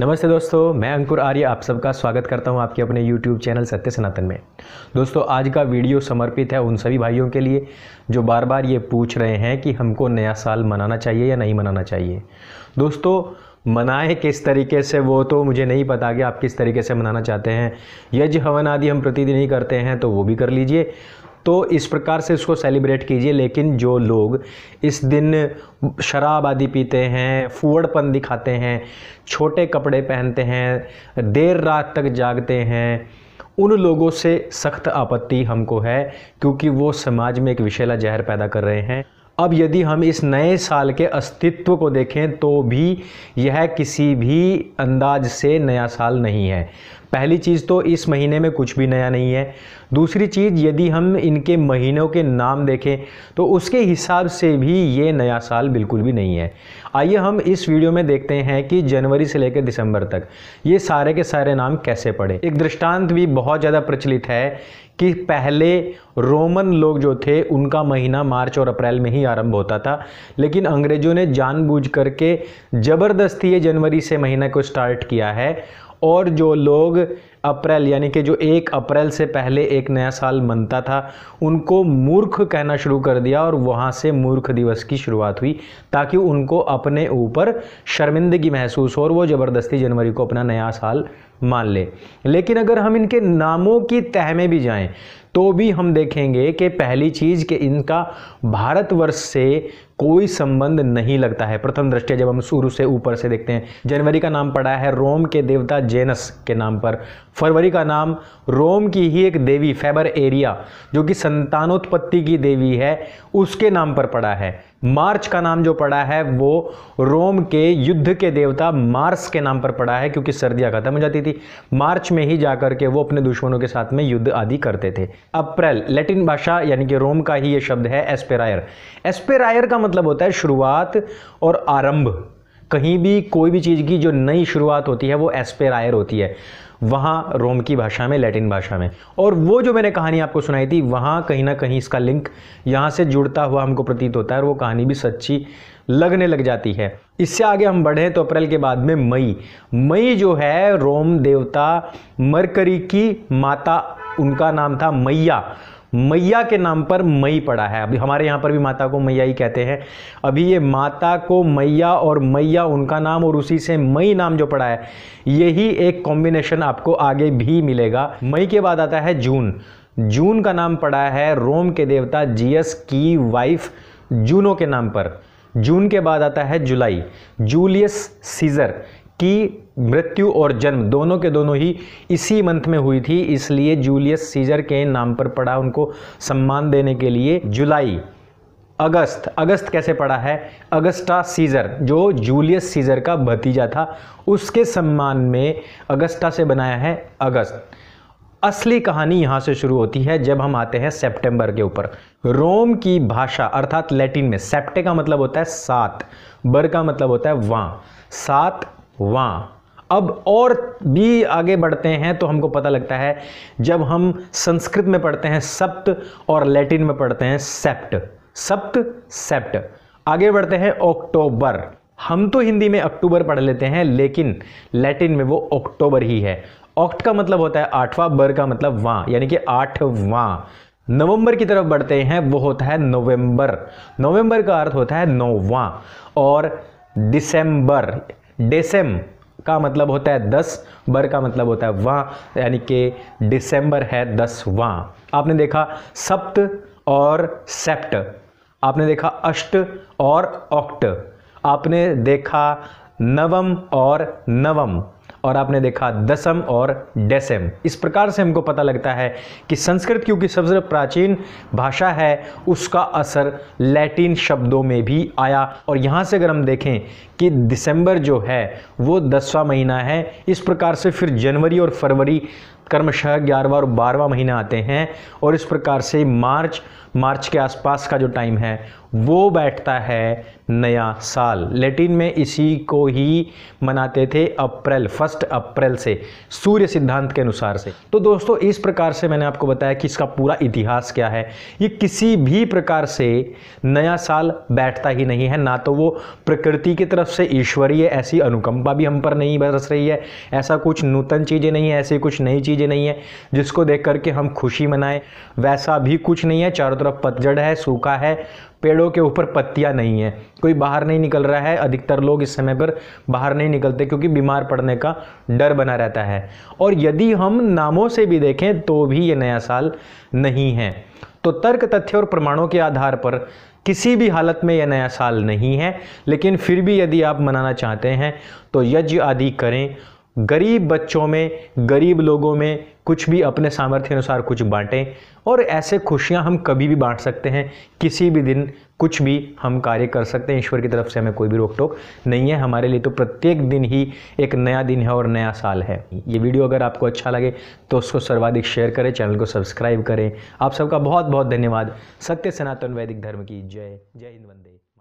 नमस्ते दोस्तों मैं अंकुर आर्य आप सबका स्वागत करता हूं आपके अपने यूट्यूब चैनल सत्य सनातन में दोस्तों आज का वीडियो समर्पित है उन सभी भाइयों के लिए जो बार बार ये पूछ रहे हैं कि हमको नया साल मनाना चाहिए या नहीं मनाना चाहिए दोस्तों मनाएं किस तरीके से वो तो मुझे नहीं पता कि आप किस तरीके से मनाना चाहते हैं यज्ञ हवन आदि हम प्रतिदिन ही करते हैं तो वो भी कर लीजिए तो इस प्रकार से इसको सेलिब्रेट कीजिए लेकिन जो लोग इस दिन शराब आदि पीते हैं फूवड़पन दिखाते हैं छोटे कपड़े पहनते हैं देर रात तक जागते हैं उन लोगों से सख्त आपत्ति हमको है क्योंकि वो समाज में एक विषैला जहर पैदा कर रहे हैं अब यदि हम इस नए साल के अस्तित्व को देखें तो भी यह किसी भी अंदाज से नया साल नहीं है पहली चीज़ तो इस महीने में कुछ भी नया नहीं है दूसरी चीज़ यदि हम इनके महीनों के नाम देखें तो उसके हिसाब से भी ये नया साल बिल्कुल भी नहीं है आइए हम इस वीडियो में देखते हैं कि जनवरी से लेकर दिसंबर तक ये सारे के सारे नाम कैसे पड़े एक दृष्टांत भी बहुत ज़्यादा प्रचलित है कि पहले रोमन लोग जो थे उनका महीना मार्च और अप्रैल में ही आरंभ होता था लेकिन अंग्रेज़ों ने जानबूझ करके ज़बरदस्ती ये जनवरी से महीना को स्टार्ट किया है और जो लोग अप्रैल यानी कि जो एक अप्रैल से पहले एक नया साल मनता था उनको मूर्ख कहना शुरू कर दिया और वहाँ से मूर्ख दिवस की शुरुआत हुई ताकि उनको अपने ऊपर शर्मिंदगी महसूस हो और वो ज़बरदस्ती जनवरी को अपना नया साल मान ले। लेकिन अगर हम इनके नामों की तह में भी जाएं तो भी हम देखेंगे कि पहली चीज़ कि इनका भारतवर्ष से कोई संबंध नहीं लगता है प्रथम दृष्टि जब हम शुरू से ऊपर से देखते हैं जनवरी का नाम पड़ा है रोम के देवता जेनस के नाम पर फरवरी का नाम रोम की ही एक देवी फेबर एरिया जो कि संतानोत्पत्ति की देवी है उसके नाम पर पड़ा है मार्च का नाम जो पड़ा है वो रोम के युद्ध के देवता मार्स के नाम पर पड़ा है क्योंकि सर्दियाँ खत्म हो जाती थी मार्च में ही जाकर के वो अपने दुश्मनों के साथ में युद्ध आदि करते थे अप्रैल लैटिन भाषा यानी कि रोम का ही ये शब्द है एस्पेरायर एस्पेरायर का मतलब होता है शुरुआत और आरंभ कहीं भी कोई भी चीज़ की जो नई शुरुआत होती है वो एस्पेरायर होती है वहाँ रोम की भाषा में लैटिन भाषा में और वो जो मैंने कहानी आपको सुनाई थी वहाँ कहीं ना कहीं इसका लिंक यहाँ से जुड़ता हुआ हमको प्रतीत होता है और वो कहानी भी सच्ची लगने लग जाती है इससे आगे हम बढ़ें तो अप्रैल के बाद में मई मई जो है रोम देवता मरकरी की माता उनका नाम था मैया मैया के नाम पर मई पड़ा है अभी हमारे यहाँ पर भी माता को मैया ही कहते हैं अभी ये माता को मैया और मैया उनका नाम और उसी से मई नाम जो पड़ा है यही एक कॉम्बिनेशन आपको आगे भी मिलेगा मई के बाद आता है जून जून का नाम पड़ा है रोम के देवता जीएस की वाइफ जूनो के नाम पर जून के बाद आता है जुलाई जूलियस सीजर की मृत्यु और जन्म दोनों के दोनों ही इसी मंथ में हुई थी इसलिए जूलियस सीजर के नाम पर पड़ा उनको सम्मान देने के लिए जुलाई अगस्त अगस्त कैसे पड़ा है अगस्टा सीजर जो जूलियस सीजर का भतीजा था उसके सम्मान में अगस्टा से बनाया है अगस्त असली कहानी यहाँ से शुरू होती है जब हम आते हैं सितंबर के ऊपर रोम की भाषा अर्थात लैटिन में सेप्टे का मतलब होता है सात बर का मतलब होता है वहां सात वाँ अब और भी आगे बढ़ते हैं तो हमको पता लगता है जब हम संस्कृत में पढ़ते हैं सप्त और लैटिन में पढ़ते हैं सेप्ट सप्त सेप्ट आगे बढ़ते हैं अक्टूबर हम तो हिंदी में अक्टूबर पढ़ लेते हैं लेकिन लैटिन में वो अक्टूबर ही है ऑक्ट का मतलब होता है आठवां बर का मतलब वहां यानी कि आठवां नवंबर की तरफ बढ़ते हैं वो होता है नवंबर नवंबर का अर्थ होता है नौवां और दिसंबर डेसेम का मतलब होता है दस बर का मतलब होता है वाँ यानी कि डिसम्बर है दस वाँ आपने देखा सप्त और सेप्ट आपने देखा अष्ट और ऑक्ट आपने देखा नवम और नवम और आपने देखा दसम और डेसम इस प्रकार से हमको पता लगता है कि संस्कृत क्योंकि सबसे प्राचीन भाषा है उसका असर लैटिन शब्दों में भी आया और यहाँ से अगर हम देखें कि दिसंबर जो है वो दसवा महीना है इस प्रकार से फिर जनवरी और फरवरी कर्मशः ग्यारहवा और बारहवा महीना आते हैं और इस प्रकार से मार्च मार्च के आसपास का जो टाइम है वो बैठता है नया साल लेटिन में इसी को ही मनाते थे अप्रैल फर्स्ट अप्रैल से सूर्य सिद्धांत के अनुसार से तो दोस्तों इस प्रकार से मैंने आपको बताया कि इसका पूरा इतिहास क्या है ये किसी भी प्रकार से नया साल बैठता ही नहीं है ना तो वो प्रकृति की तरफ से ईश्वरीय ऐसी अनुकंपा भी हम पर नहीं बरस रही है ऐसा कुछ नूतन चीज़ें नहीं है ऐसी कुछ नई चीज़ें चीज़ें नहीं है जिसको देख करके हम खुशी मनाएं वैसा भी कुछ नहीं है चारों तरफ पतझड़ है सूखा है पेड़ों के ऊपर पत्तियां नहीं है कोई बाहर नहीं निकल रहा है अधिकतर लोग इस समय पर बाहर नहीं निकलते क्योंकि बीमार पड़ने का डर बना रहता है और यदि हम नामों से भी देखें तो भी ये नया साल नहीं है तो तर्क तथ्य और प्रमाणों के आधार पर किसी भी हालत में यह नया साल नहीं है लेकिन फिर भी यदि आप मनाना चाहते हैं तो यज्ञ आदि करें गरीब बच्चों में गरीब लोगों में कुछ भी अपने सामर्थ्य अनुसार कुछ बांटें और ऐसे खुशियां हम कभी भी बांट सकते हैं किसी भी दिन कुछ भी हम कार्य कर सकते हैं ईश्वर की तरफ से हमें कोई भी रोक टोक नहीं है हमारे लिए तो प्रत्येक दिन ही एक नया दिन है और नया साल है ये वीडियो अगर आपको अच्छा लगे तो उसको सर्वाधिक शेयर करें चैनल को सब्सक्राइब करें आप सबका बहुत बहुत धन्यवाद सत्य सनातन वैदिक धर्म की जय जय हिंद वंदे